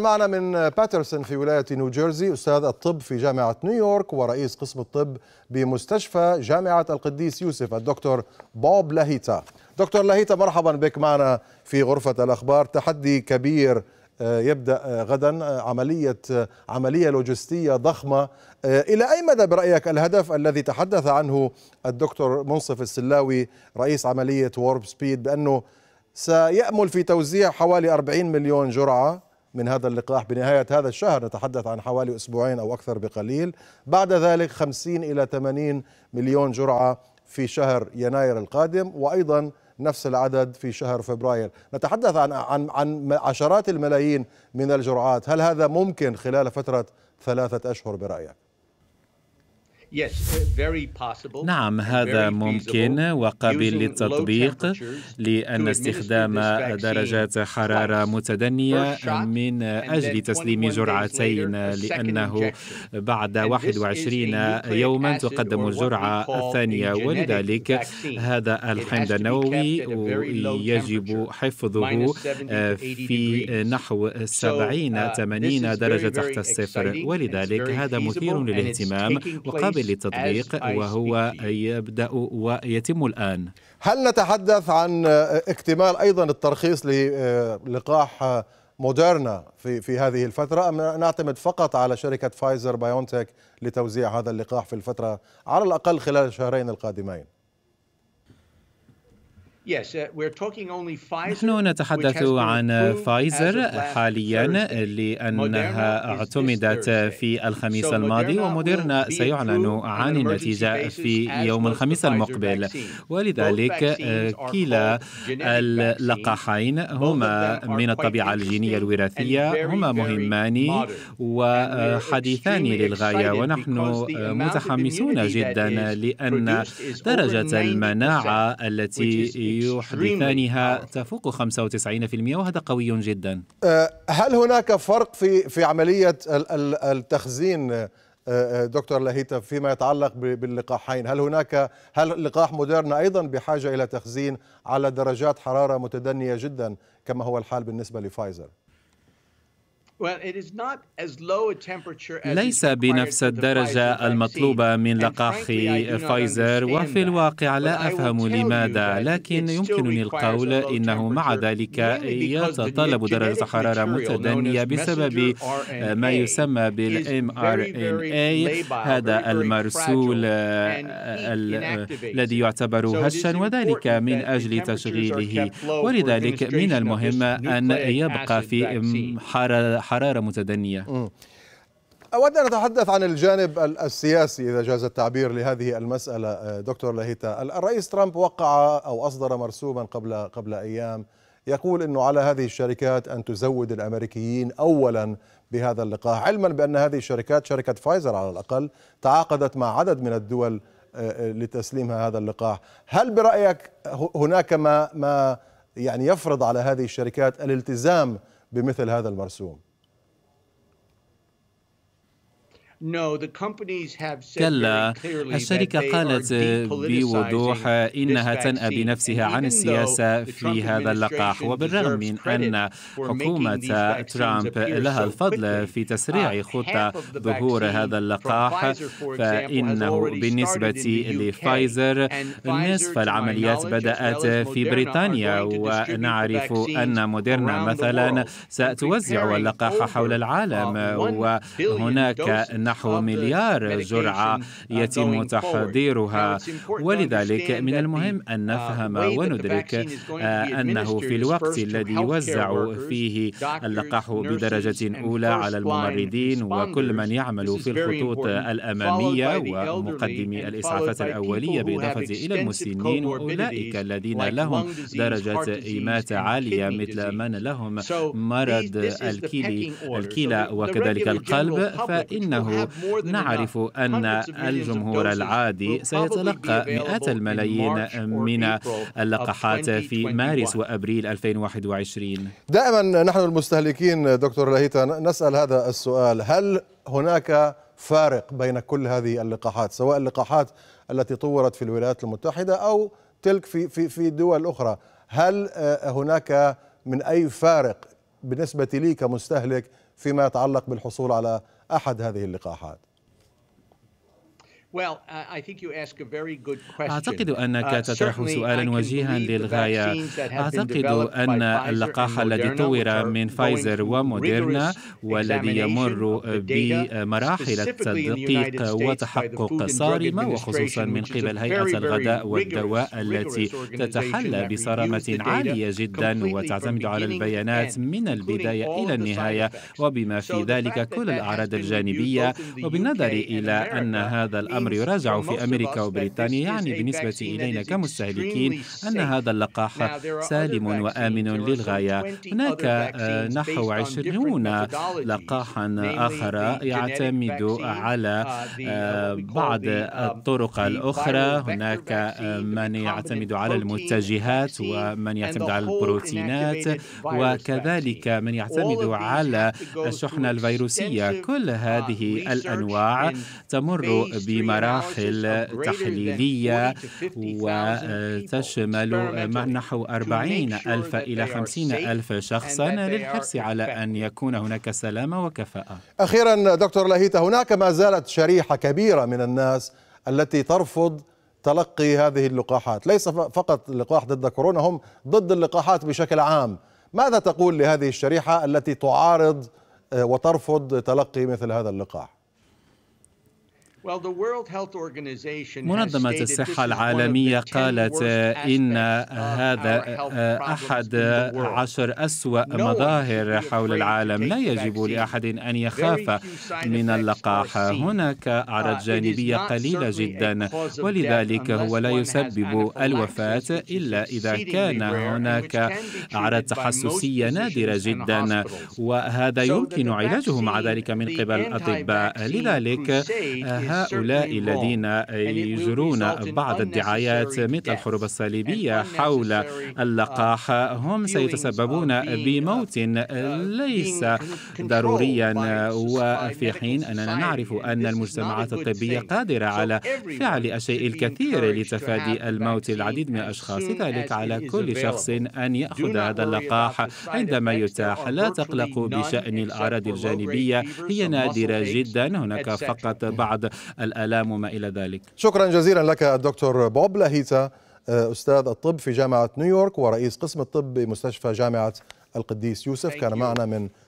معنا من باترسون في ولاية نيوجيرسي أستاذ الطب في جامعة نيويورك ورئيس قسم الطب بمستشفى جامعة القديس يوسف الدكتور بوب لاهيتا دكتور لاهيتا مرحبا بك معنا في غرفة الأخبار تحدي كبير آه، يبدأ آه، غدا آه، عملية عملية لوجستية ضخمة إلى أي مدى برأيك الهدف الذي تحدث عنه الدكتور منصف السلاوي رئيس عملية وورب سبيد بأنه سيأمل في توزيع حوالي 40 مليون جرعة من هذا اللقاح بنهاية هذا الشهر نتحدث عن حوالي أسبوعين أو أكثر بقليل بعد ذلك 50 إلى 80 مليون جرعة في شهر يناير القادم وأيضا نفس العدد في شهر فبراير نتحدث عن, عن, عن عشرات الملايين من الجرعات هل هذا ممكن خلال فترة ثلاثة أشهر برأيك؟ Uh, نعم هذا ممكن وقابل للتطبيق لأن استخدام درجات حرارة متدنية من أجل تسليم جرعتين لأنه بعد 21 يوما تقدم الجرعة الثانية ولذلك هذا الحمض النووي يجب حفظه آه، في نحو 70 80 uh, درجة تحت الصفر ولذلك هذا مثير للاهتمام وقابل للتطبيق وهو يبدأ ويتم الآن هل نتحدث عن اكتمال أيضا الترخيص للقاح موديرنا في في هذه الفترة أم نعتمد فقط على شركة فايزر بايونتك لتوزيع هذا اللقاح في الفترة على الأقل خلال الشهرين القادمين؟ Uh, نحن نتحدث عن فايزر حاليا لأنها اعتمدت في الخميس الماضي وموديرنا سيعلن عن النتيجة في يوم الخميس المقبل ولذلك آه، كلا اللقاحين هما من الطبيعة الجينية الوراثية هما مهمان وحديثان آه، للغاية ونحن آه، متحمسون جدا لأن درجة المناعة التي يحدثانها تفوق 95% وهذا قوي جدا أه، هل هناك فرق في في عملية التخزين أه، أه، دكتور لهيتا فيما يتعلق باللقاحين هل هناك هل لقاح موديرنا أيضا بحاجة إلى تخزين على درجات حرارة متدنية جدا كما هو الحال بالنسبة لفايزر؟ ليس بنفس الدرجة المطلوبة من لقاح فايزر وفي الواقع لا أفهم لماذا لكن يمكنني القول إنه مع ذلك يتطلب درجة حرارة متدنية بسبب ما يسمى بالام ار ان اي هذا المرسول الذي يعتبر هشا وذلك من أجل تشغيله ولذلك من المهم أن يبقى في حرارة حرارة متدنية م. أود أن أتحدث عن الجانب السياسي إذا جاز التعبير لهذه المسألة آه، دكتور لهيتا الرئيس ترامب وقع أو أصدر مرسوما قبل قبل أيام يقول أنه على هذه الشركات أن تزود الأمريكيين أولا بهذا اللقاح علما بأن هذه الشركات شركة فايزر على الأقل تعاقدت مع عدد من الدول آه، آه، لتسليمها هذا اللقاح هل برأيك هناك ما, ما يعني يفرض على هذه الشركات الالتزام بمثل هذا المرسوم كلا الشركة قالت بوضوح إنها تنأى بنفسها عن السياسة في هذا اللقاح وبالرغم من أن حكومة ترامب لها الفضل في تسريع خطة ظهور هذا اللقاح فإنه بالنسبة لفايزر نصف العمليات بدأت في بريطانيا ونعرف أن موديرنا مثلا ستوزع اللقاح حول العالم وهناك نحو مليار جرعة uh, يتم تحضيرها ولذلك من المهم أن uh, نفهم وندرك آه، أنه في الوقت الذي يوزع فيه اللقاح بدرجة أولى على الممرضين وكل من يعمل في الخطوط الأمامية ومقدمي الإسعافات الأولية بالإضافة إلى المسنين أولئك الذين لهم درجة إماتة عالية مثل من لهم مرض الكلى الكلى وكذلك القلب فإنه نعرف أن الجمهور العادي سيتلقى مئات الملايين من اللقاحات في مارس وأبريل 2021 دائما نحن المستهلكين دكتور لهيتا نسأل هذا السؤال هل هناك فارق بين كل هذه اللقاحات سواء اللقاحات التي طورت في الولايات المتحدة أو تلك في في في دول أخرى هل آه، هناك من أي فارق بالنسبة لي كمستهلك فيما يتعلق بالحصول على أحد هذه اللقاحات أعتقد أنك uh, تطرح سؤالا وجيها للغاية أعتقد أن اللقاح الذي طور من فايزر وموديرنا والذي يمر بمراحل التدقيق وتحقق صارمة وخصوصا من قبل هيئة الغذاء والدواء التي تتحلى بصرامة عالية جدا وتعتمد على البيانات من البداية إلى النهاية وبما في ذلك كل الأعراض الجانبية وبالنظر إلى أن هذا الأمر الأمر يراجع في أمريكا وبريطانيا يعني بالنسبة إلينا كمستهلكين أن هذا اللقاح سالم وآمن للغاية هناك آه، نحو عشرون لقاحا آخر uh, uh, um, يعتمد على بعض الطرق الأخرى هناك من يعتمد على المتجهات ومن يعتمد على البروتينات وكذلك من يعتمد على الشحنة الفيروسية كل uh, هذه الأنواع تمر بما مراحل تحليلية وتشمل آه، آه، نحو 40 ألف إلى 50 ألف شخصا للحرص على أن يكون هناك سلامة وكفاءة أخيرا دكتور لهيتا هناك ما زالت شريحة كبيرة من الناس التي ترفض تلقي هذه اللقاحات ليس فقط لقاح ضد كورونا هم ضد اللقاحات بشكل عام ماذا تقول لهذه الشريحة التي تعارض آه، وترفض تلقي مثل هذا اللقاح منظمة الصحة العالمية قالت إن هذا أحد عشر أسوأ مظاهر حول العالم لا يجب لأحد أن يخاف من اللقاح هناك أعراض uh, جانبية قليلة جدا ولذلك هو لا يسبب الوفاة إلا إذا كان هناك أعراض تحسسية نادرة جدا وهذا يمكن علاجه مع ذلك من قبل الأطباء لذلك هؤلاء الذين يجرون بعض الدعايات مثل الحروب الصليبية حول uh, اللقاح هم سيتسببون uh, بموت uh, ليس ضروريا وفي حين أننا نعرف أن المجتمعات الطبية قادرة على فعل الشيء الكثير لتفادي الموت العديد من الأشخاص لذلك على كل شخص أن يأخذ هذا اللقاح عندما يتاح لا تقلقوا بشأن الأعراض الجانبية هي نادرة جدا هناك فقط بعض الآلام وما إلى ذلك شكرا جزيلا لك الدكتور بوب لاهيتا آه، أستاذ الطب في جامعة نيويورك ورئيس قسم الطب بمستشفى جامعة القديس يوسف كان معنا من